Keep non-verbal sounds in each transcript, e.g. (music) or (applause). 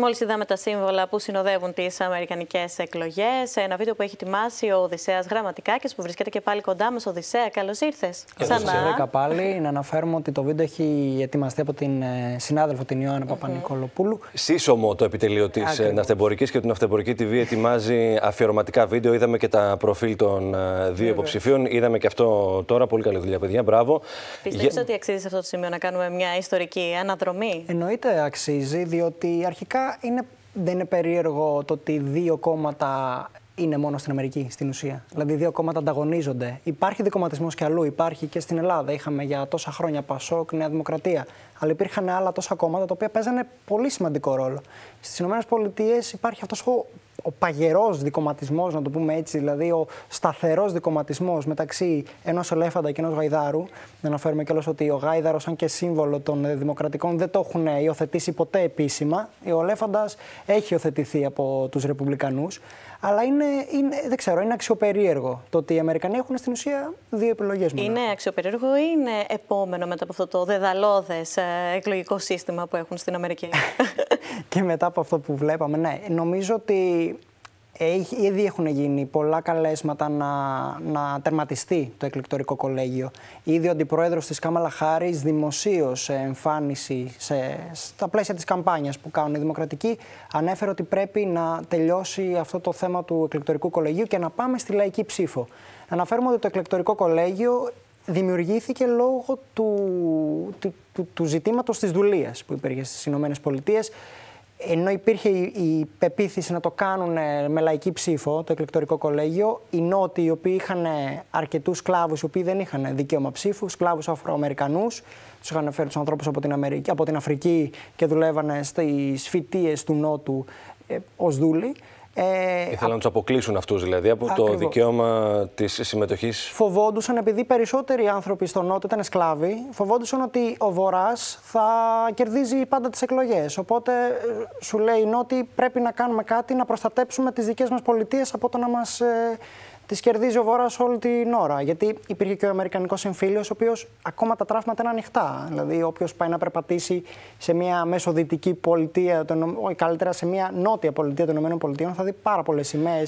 Μόλις είδαμε τα σύμβολα που συνοδεύουν τις Αμερικανικές εκλογές. Ένα βίντεο που έχει ετοιμάσει ο Οδυσσέας Γραμματικάκη, που βρίσκεται και πάλι κοντά μας. Οδυσσέα, καλώς ήρθες. Ξανά. πάλι. Να αναφέρουμε ότι το βίντεο έχει ετοιμαστεί από την ε, συνάδελφο την Ιωάννα mm -hmm. Παπα-Νικολοπούλου. Σύσσωμο το επιτελείο της ε, Ναυτεμπορικής και την Ναυτεμπορική TV ετοιμάζει αφιερωματικά βίντεο. Είδαμε και τα προφίλ των ε, δύο υποψηφίων. Είδαμε και αυτό τώρα. Πολύ καλή δουλειά, παιδιά. Μπράβο. Πιστεύεις ότι αξίζει σε αυτό το σημείο να κάνουμε μια ιστορική αναδρομή. Εννοείται αξίζει, διότι αρχικά είναι, δεν είναι περίεργο το ότι δύο κόμματα είναι μόνο στην Αμερική στην ουσία. Δηλαδή, δύο κόμματα ανταγωνίζονται. Υπάρχει δικοματισμός και αλλού. Υπάρχει και στην Ελλάδα. Είχαμε για τόσα χρόνια Πασόκ, Νέα Δημοκρατία. Αλλά υπήρχαν άλλα τόσα κόμματα τα οποία παίζανε πολύ σημαντικό ρόλο. Στις ΗΠΑ υπάρχει αυτός ο ο παγερός δικοματισμός, να το πούμε έτσι, δηλαδή ο σταθερός δικοματισμός μεταξύ ενός ελέφαντα και ενός γαϊδάρου. Να αναφέρουμε κιόλας ότι ο γάιδαρος, σαν και σύμβολο των ε, δημοκρατικών, δεν το έχουν υιοθετήσει ποτέ επίσημα. Ο ελέφαντας έχει υιοθετηθεί από τους Ρεπουμπλικανούς. Αλλά είναι, είναι, δεν ξέρω, είναι αξιοπερίεργο το ότι οι Αμερικανοί έχουν στην ουσία δύο επιλογές μόνο. Είναι αξιοπερίεργο ή είναι επόμενο μετά από αυτό το δεδαλώδες ε, εκλογικό σύστημα που έχουν στην Αμερική. (laughs) (laughs) και μετά από αυτό που βλέπαμε. Ναι, νομίζω ότι ήδη έχουν γίνει πολλά καλέσματα να, να τερματιστεί το εκλεκτορικό κολέγιο. Ήδη ο αντιπρόεδρος της Κάμαλα Χάρης δημοσίως εμφάνιση στα πλαίσια της καμπάνιας που κάνουν οι δημοκρατικοί ανέφερε ότι πρέπει να τελειώσει αυτό το θέμα του εκλεκτορικού κολεγίου και να πάμε στη λαϊκή ψήφο. Αναφέρουμε ότι το εκλεκτορικό κολέγιο δημιουργήθηκε λόγω του, του, του, του ζητήματος της δουλείας που υπήρχε στις Ηνωμένες Πολιτείες. Ενώ υπήρχε η, πεποίθηση να το κάνουν ε, με λαϊκή ψήφο το εκλεκτορικό κολέγιο, οι Νότιοι, οι οποίοι είχαν ε, αρκετούς σκλάβους, οι οποίοι δεν είχαν δικαίωμα ψήφου, σκλάβους Αφροαμερικανούς, τους είχαν φέρει τους ανθρώπους από, την Αφρική και δουλεύανε στις φοιτίε του Νότου ε, ως δούλοι. Ε, Ήθελαν να τους αποκλείσουν αυτούς δηλαδή από το δικαίωμα της συμμετοχής. Φοβόντουσαν, επειδή περισσότεροι άνθρωποι στον Νότο ήταν σκλάβοι, φοβόντουσαν ότι ο Βορράς θα κερδίζει πάντα τις εκλογές. Οπότε ε, σου λέει ότι πρέπει να κάνουμε κάτι να προστατέψουμε τις δικές μας πολιτείες από το να μας ε, τις κερδίζει ο Βόρας όλη την ώρα. Γιατί υπήρχε και ο Αμερικανικός εμφύλιος, ο οποίος ακόμα τα τραύματα είναι ανοιχτά. Δηλαδή, όποιος πάει να περπατήσει σε μια μεσοδυτική πολιτεία, ή καλύτερα σε μια νότια πολιτεία των ΗΠΑ, θα δει πάρα πολλές σημαίες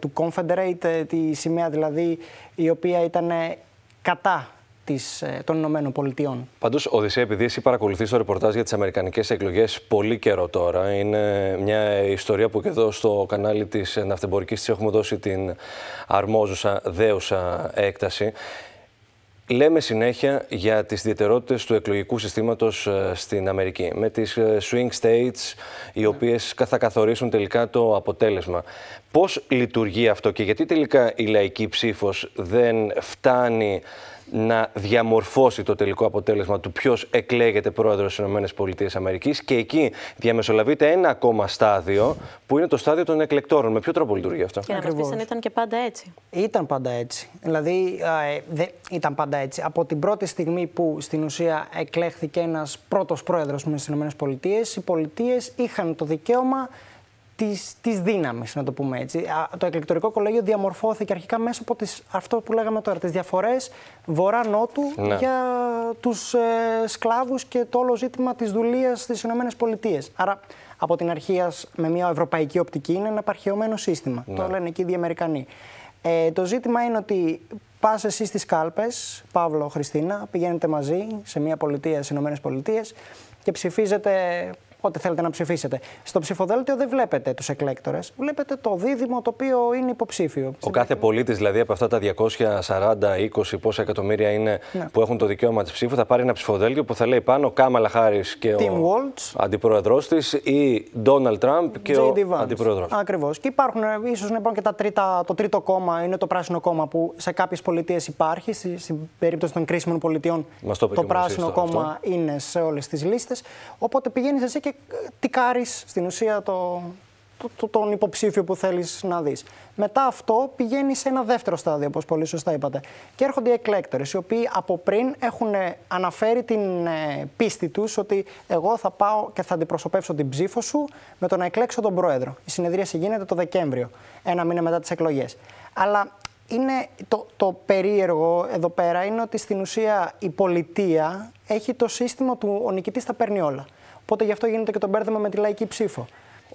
του Confederate, ε, τη σημαία δηλαδή η οποία ήταν ε, κατά της, ε, των Ηνωμένων Πολιτειών. Πάντως, Οδυσσέ, επειδή εσύ παρακολουθείς το ρεπορτάζ για τις Αμερικανικές εκλογές πολύ καιρό τώρα, είναι μια ιστορία που και εδώ στο κανάλι της Ναυτεμπορικής της έχουμε δώσει την αρμόζουσα, δέουσα έκταση. Λέμε συνέχεια για τις ιδιαιτερότητες του εκλογικού συστήματος ε, στην Αμερική, με τις ε, swing states, οι ναι. οποίες θα καθορίσουν τελικά το αποτέλεσμα. Πώς λειτουργεί αυτό και γιατί τελικά η λαϊκή ψήφος δεν φτάνει να διαμορφώσει το τελικό αποτέλεσμα του ποιος εκλέγεται πρόεδρος της ΗΠΑ και εκεί διαμεσολαβείται ένα ακόμα στάδιο που είναι το στάδιο των εκλεκτόρων. Με ποιο τρόπο λειτουργεί αυτό. Και να αν ήταν και πάντα έτσι. Ήταν πάντα έτσι. Δηλαδή, α, ε, ήταν πάντα έτσι. Από την πρώτη στιγμή που στην ουσία εκλέχθηκε ένας πρώτος πρόεδρος στι ΗΠΑ, οι πολιτείες είχαν το δικαίωμα της, της δύναμης, να το πούμε έτσι. Το εκλεκτορικό κολέγιο διαμορφώθηκε αρχικά μέσα από αυτό που λέγαμε τώρα, τις διαφορές βορρά-νότου ναι. για τους ε, σκλάβους και το όλο ζήτημα της δουλείας στις ΗΠΑ. Άρα από την αρχή με μια ευρωπαϊκή οπτική είναι ένα απαρχαιωμένο σύστημα. Ναι. Το λένε εκεί οι Αμερικανοί. Ε, το ζήτημα είναι ότι πας εσύ στις κάλπες, Παύλο Χριστίνα, πηγαίνετε μαζί σε μια πολιτεία στις ΗΠΑ και ψηφίζετε Όποτε θέλετε να ψηφίσετε. Στο ψηφοδέλτιο δεν βλέπετε τους εκλέκτορες. Βλέπετε το δίδυμο το οποίο είναι υποψήφιο. Ο κάθε πολίτης, δηλαδή από αυτά τα 240, 20, πόσα εκατομμύρια είναι ναι. που έχουν το δικαίωμα της ψήφου, θα πάρει ένα ψηφοδέλτιο που θα λέει πάνω Κάμαλα Χάρη και Tim ο αντιπρόεδρός της ή Ντόναλτ Τραμπ και JD ο αντιπρόεδρος. Ακριβώς. Και υπάρχουν ε, ίσως να υπάρχουν λοιπόν, και τα τρίτα, το τρίτο κόμμα, είναι το πράσινο κόμμα που σε κάποιες πολιτείες υπάρχει. Στην περίπτωση των κρίσιμων πολιτιών, το, πράσινο κόμμα είναι σε όλες τις λίστες. Οπότε πηγαίνεις εσύ και και ε, κάρεις στην ουσία το, το, τον υποψήφιο που θέλεις να δεις. Μετά αυτό πηγαίνει σε ένα δεύτερο στάδιο, όπως πολύ σωστά είπατε. Και έρχονται οι εκλέκτορες, οι οποίοι από πριν έχουν ε, αναφέρει την ε, πίστη τους ότι εγώ θα πάω και θα αντιπροσωπεύσω την ψήφο σου με το να εκλέξω τον πρόεδρο. Η συνεδρίαση γίνεται το Δεκέμβριο, ένα μήνα μετά τις εκλογές. Αλλά είναι το, το περίεργο εδώ πέρα είναι ότι στην ουσία η πολιτεία έχει το σύστημα του ο νικητής θα παίρνει όλα. Οπότε γι' αυτό γίνεται και το μπέρδεμα με τη λαϊκή ψήφο.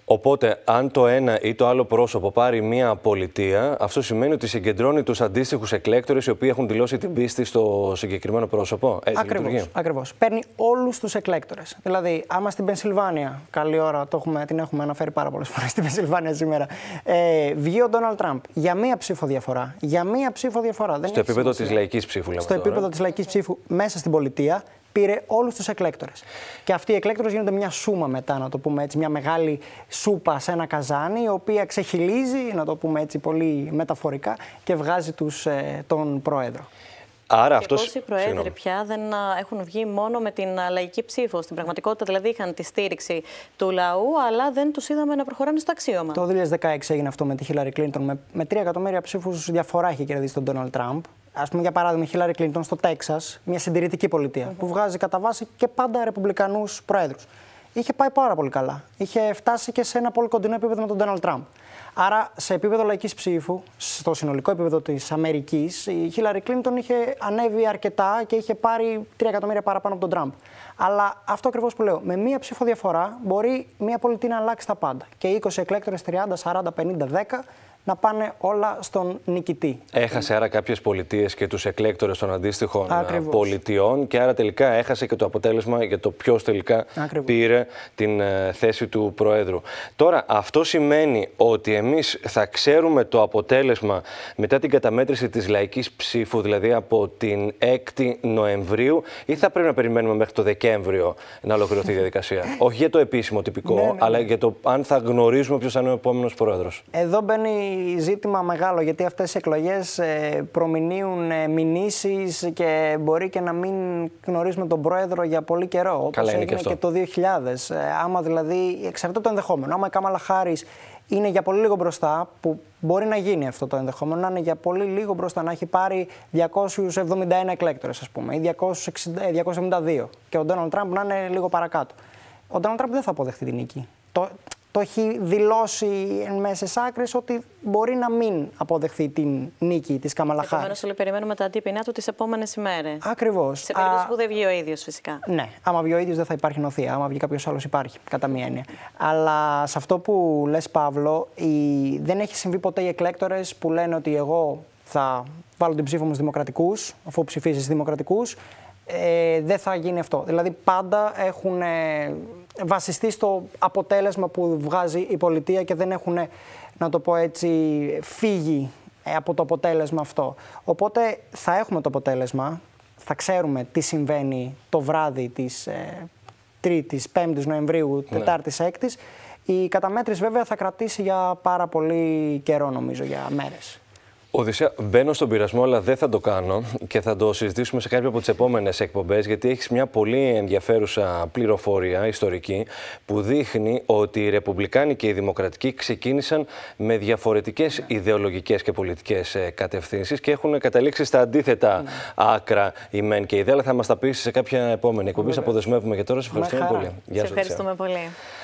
Οπότε, αν το ένα ή το άλλο πρόσωπο πάρει μια πολιτεία, αυτό σημαίνει ότι συγκεντρώνει τους αντίστοιχους εκλέκτορες οι οποίοι έχουν δηλώσει την πίστη στο συγκεκριμένο πρόσωπο. Ακριβώς. ακριβώς, Παίρνει όλους τους εκλέκτορες. Δηλαδή, άμα στην Πενσιλβάνια, καλή ώρα, το την έχουμε αναφέρει πάρα πολλές φορές στην Πενσιλβάνια σήμερα, ε, βγει ο Ντόναλτ Τραμπ για μία ψήφο διαφορά. Για μία ψήφο διαφορά. στο επίπεδο της λαϊκής ψήφου, λέμε. Στο επίπεδο της λαϊκής ψήφου μέσα στην πολιτεία, πήρε όλους τους εκλέκτορες. Και αυτοί οι εκλέκτορες γίνονται μια σούμα μετά, να το πούμε έτσι, μια μεγάλη σούπα σε ένα καζάνι, η οποία ξεχυλίζει, να το πούμε έτσι πολύ μεταφορικά, και βγάζει τους, ε, τον πρόεδρο. Άρα αυτό. αυτός... πόσοι προέδροι πια δεν έχουν βγει μόνο με την λαϊκή ψήφο. Στην πραγματικότητα δηλαδή είχαν τη στήριξη του λαού, αλλά δεν τους είδαμε να προχωράνε στο αξίωμα. Το 2016 έγινε αυτό με τη Χίλαρη Κλίντον. Με, με εκατομμύρια ψήφους διαφορά έχει κερδίσει τον Ντόναλτ Τραμπ. Ας πούμε, για παράδειγμα, η Χίλαρη Κλίντον στο Τέξας, μια συντηρητική πολιτεία, mm -hmm. που βγάζει κατά βάση και πάντα ρεπουμπλικανούς προέδρους. Είχε πάει πάρα πολύ καλά. Είχε φτάσει και σε ένα πολύ κοντινό επίπεδο με τον Ντόναλτ Τραμπ. Άρα, σε επίπεδο λαϊκής ψήφου, στο συνολικό επίπεδο της Αμερικής, η Χίλαρη Κλίντον είχε ανέβει αρκετά και είχε πάρει 3 εκατομμύρια παραπάνω από τον Τραμπ. Αλλά αυτό ακριβώς που λέω, με μία ψήφο διαφορά μπορεί μία πολιτεία να αλλάξει τα πάντα. Και 20 εκλέκτορε, 30, 40, 50, 10 να πάνε όλα στον νικητή. Έχασε άρα κάποιες πολιτείες και τους εκλέκτορες των αντίστοιχων ε, Ακριβώς. πολιτιών και άρα τελικά έχασε και το αποτέλεσμα για το ποιος τελικά Ακριβώς. πήρε την ε, θέση του Προέδρου. Τώρα, αυτό σημαίνει ότι εμείς θα ξέρουμε το αποτέλεσμα μετά την καταμέτρηση της λαϊκής ψήφου, δηλαδή από την 6η Νοεμβρίου, ή θα πρέπει να περιμένουμε μέχρι το Δεκέμβριο να ολοκληρωθεί η διαδικασία. (laughs) Όχι για το επίσημο τυπικό, ναι, ναι, ναι. αλλά για το αν θα γνωρίζουμε ποιος θα είναι ο επόμενος Πρόεδρος. Εδώ μπαίνει ζήτημα μεγάλο γιατί αυτές οι εκλογές ε, προμηνύουν ε, μηνύσεις και μπορεί και να μην γνωρίζουμε τον πρόεδρο για πολύ καιρό όπως Καλά, έγινε και, το 2000. Ε, άμα δηλαδή, εξαρτάται το ενδεχόμενο, άμα η Κάμαλα Χάρης είναι για πολύ λίγο μπροστά, που μπορεί να γίνει αυτό το ενδεχόμενο, να είναι για πολύ λίγο μπροστά, να έχει πάρει 271 εκλέκτορες ας πούμε ή 272 και ο Ντόναλντ Τραμπ να είναι λίγο παρακάτω. Ο Ντόναλντ Τραμπ δεν θα αποδεχτεί την νίκη. Το, το έχει δηλώσει εν μέσες άκρες ότι μπορεί να μην αποδεχθεί την νίκη της Καμαλαχά. Επομένως, όλοι περιμένουμε τα αντίπεινα του τις επόμενες ημέρες. Ακριβώς. Σε περίπτωση που δεν βγει ο ίδιος, φυσικά. Ναι, άμα βγει ο ίδιος δεν θα υπάρχει νοθεία. Άμα βγει κάποιος άλλος, υπάρχει, κατά μία έννοια. Αλλά σε αυτό που λες, Παύλο, η... δεν έχει συμβεί ποτέ οι εκλέκτορες που λένε ότι εγώ θα βάλω την ψήφο μου στους δημοκρατικούς, αφού ψηφίζεις δημοκρατικούς. Ε, δεν θα γίνει αυτό. Δηλαδή, πάντα έχουν βασιστεί στο αποτέλεσμα που βγάζει η πολιτεία και δεν έχουν, να το πω έτσι, φύγει ε, από το αποτέλεσμα αυτό. Οπότε θα έχουμε το αποτέλεσμα, θα ξέρουμε τι συμβαίνει το βράδυ της ε, 3ης, 5ης Νοεμβρίου, ναι. Τετάρτης, 4 Η καταμέτρηση βέβαια θα κρατήσει για πάρα πολύ καιρό νομίζω, για μέρες. Οδυσσέα, μπαίνω στον πειρασμό, αλλά δεν θα το κάνω και θα το συζητήσουμε σε κάποια από τις επόμενες εκπομπές, γιατί έχεις μια πολύ ενδιαφέρουσα πληροφορία ιστορική που δείχνει ότι οι Ρεπουμπλικάνοι και οι Δημοκρατικοί ξεκίνησαν με διαφορετικές ιδεολογικές και πολιτικές ε, κατευθύνσεις και έχουν καταλήξει στα αντίθετα ναι. άκρα η ΜΕΝ και η ΔΕ. Αλλά θα μας τα πεις σε κάποια επόμενη εκπομπή. Αποδεσμεύουμε για τώρα. Σα ευχαριστούμε πολύ. Γεια σας, ευχαριστούμε πολύ.